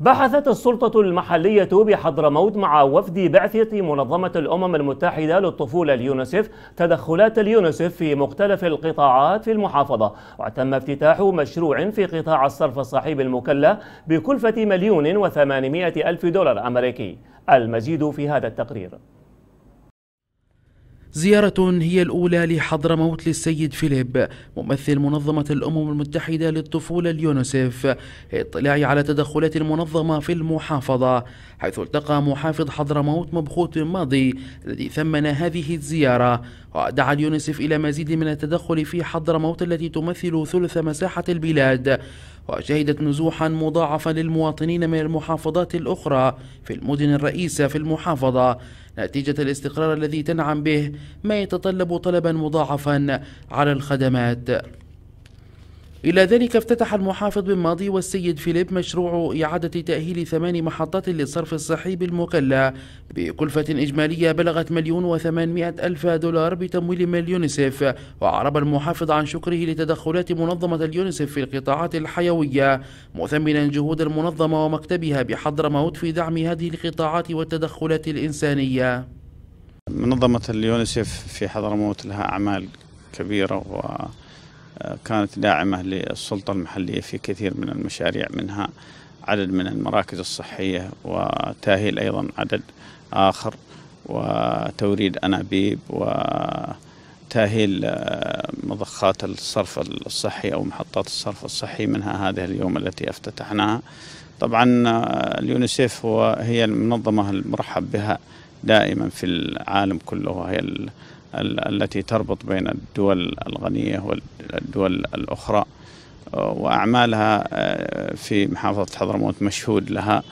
بحثت السلطة المحلية بحضرموت مع وفد بعثة منظمة الأمم المتحدة للطفولة اليونسيف تدخلات اليونسيف في مختلف القطاعات في المحافظة وتم افتتاح مشروع في قطاع الصرف الصحي بالمكلة بكلفة مليون وثمانمائة ألف دولار أمريكي المزيد في هذا التقرير زيارة هي الأولى لحضرموت للسيد فيليب ممثل منظمة الأمم المتحدة للطفولة اليونسيف اطلاع على تدخلات المنظمة في المحافظة حيث التقى محافظ حضرموت مبخوت ماضي الذي ثمن هذه الزيارة ودعا اليونسيف إلى مزيد من التدخل في حضرموت التي تمثل ثلث مساحة البلاد وشهدت نزوحا مضاعفا للمواطنين من المحافظات الأخرى في المدن الرئيسة في المحافظة نتيجة الاستقرار الذي تنعم به ما يتطلب طلبا مضاعفا على الخدمات إلى ذلك افتتح المحافظ بن ماضي والسيد فيليب مشروع إعادة تأهيل ثمان محطات للصرف الصحي بالمكلا بكلفة إجمالية بلغت مليون وثمانمائة ألف دولار بتمويل من اليونيسف وأعرب المحافظ عن شكره لتدخلات منظمة اليونيسف في القطاعات الحيوية مثمنا جهود المنظمة ومكتبها بحضرموت في دعم هذه القطاعات والتدخلات الإنسانية منظمة اليونيسف في حضرموت لها أعمال كبيرة و كانت داعمة للسلطة المحلية في كثير من المشاريع منها عدد من المراكز الصحية وتأهيل أيضا عدد آخر وتوريد أنابيب وتأهيل آه، مضخات الصرف الصحي أو محطات الصرف الصحي منها هذه اليوم التي افتتحناها طبعا آه، اليونيسيف هو هي المنظمة المرحب بها دائما في العالم كله وهي التي تربط بين الدول الغنية والدول الأخرى وأعمالها آه، في محافظة حضرموت مشهود لها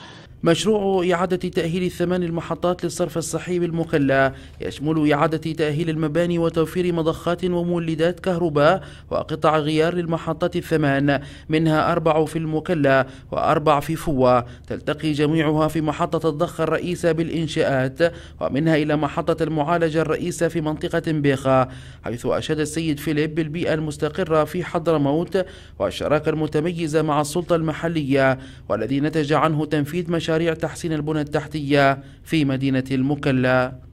مشروع إعادة تأهيل الثمان المحطات للصرف الصحي بالمخلة يشمل إعادة تأهيل المباني وتوفير مضخات ومولدات كهرباء وقطع غيار للمحطات الثمان منها أربع في المكلا وأربع في فوة تلتقي جميعها في محطة الضخ الرئيسة بالإنشاءات ومنها إلى محطة المعالجة الرئيسة في منطقة بيخا حيث أشاد السيد فيليب بالبيئة المستقرة في حضرموت والشراكة المتميزة مع السلطة المحلية والذي نتج عنه تنفيذ مشروع مشاريع تحسين البنى التحتية في مدينة المكلا